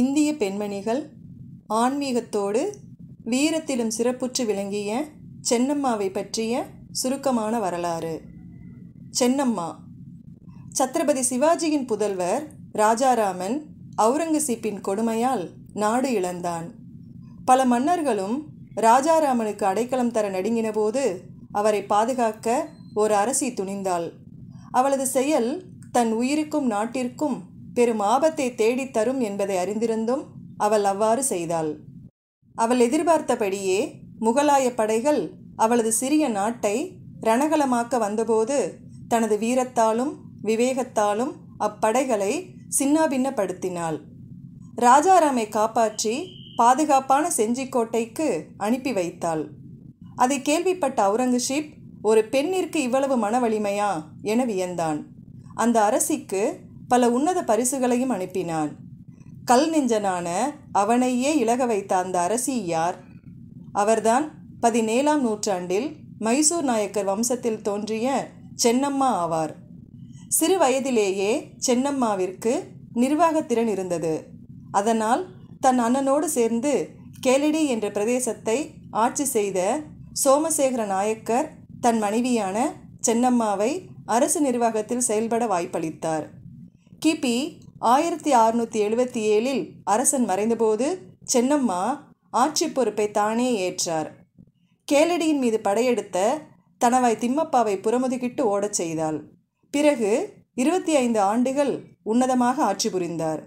இந்திய பெண்மணிகள் ஆன்மீகத்தோடு வீரத்திலும் சிறப்புற்று விளங்கிய சென்னம்மாவை பற்றிய சுருக்கமான வரலாறு சென்னம்மா சத்ரபதி சிவாஜியின் புதல்வர் ராஜாராமன் அவுரங்கசீப்பின் கொடுமையால் நாடு இழந்தான் பல மன்னர்களும் ராஜாராமனுக்கு அடைக்கலம் தர நடுங்கின போது அவரை பாதுகாக்க ஒரு அரசி துணிந்தாள் அவளது செயல் தன் உயிருக்கும் நாட்டிற்கும் பெரும் ஆபத்தை தேடித் தரும் என்பதை அறிந்திருந்தும் அவள் அவ்வாறு செய்தாள் அவள் எதிர்பார்த்தபடியே முகலாய படைகள் அவளது சிறிய நாட்டை ரணகலமாக்க வந்தபோது தனது வீரத்தாலும் விவேகத்தாலும் அப்படைகளை சின்னாபின்னப்படுத்தினாள் ராஜாராமை காப்பாற்றி பாதுகாப்பான செஞ்சிக்கோட்டைக்கு அனுப்பி வைத்தாள் அதை கேள்விப்பட்ட அவுரங்கசீப் ஒரு பெண்ணிற்கு இவ்வளவு மன வலிமையா என வியந்தான் அந்த அரசிக்கு பல உன்னத பரிசுகளையும் அனுப்பினான் கல் நெஞ்சனான அவனையே இழக வைத்த அந்த அரசி யார் அவர்தான் பதினேழாம் நூற்றாண்டில் மைசூர் நாயக்கர் வம்சத்தில் தோன்றிய சென்னம்மா ஆவார் சிறு வயதிலேயே சென்னம்மாவிற்கு நிர்வாகத்திறன் இருந்தது அதனால் தன் அண்ணனோடு சேர்ந்து கேளடி என்ற பிரதேசத்தை ஆட்சி செய்த சோமசேகர நாயக்கர் தன் மனைவியான சென்னம்மாவை அரசு நிர்வாகத்தில் செயல்பட வாய்ப்பளித்தார் கிபி ஆயிரத்தி அறுநூற்றி எழுபத்தி ஏழில் அரசன் மறைந்தபோது சென்னம்மா ஆட்சி பொறுப்பை தானே ஏற்றார் கேளடியின் மீது படையெடுத்த தனவாய் திம்மப்பாவை புறமுதுகிட்டு ஓடச் செய்தாள் பிறகு இருபத்தி ஐந்து ஆண்டுகள் உன்னதமாக ஆட்சி புரிந்தார்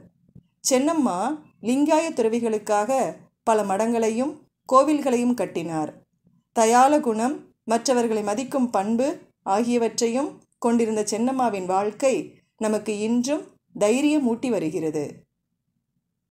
சென்னம்மா லிங்காய துறவிகளுக்காக பல மடங்களையும் கோவில்களையும் கட்டினார் தயால குணம் மற்றவர்களை மதிக்கும் பண்பு ஆகியவற்றையும் கொண்டிருந்த சென்னம்மாவின் வாழ்க்கை நமக்கு இன்றும் தைரியம் ஊட்டி வருகிறது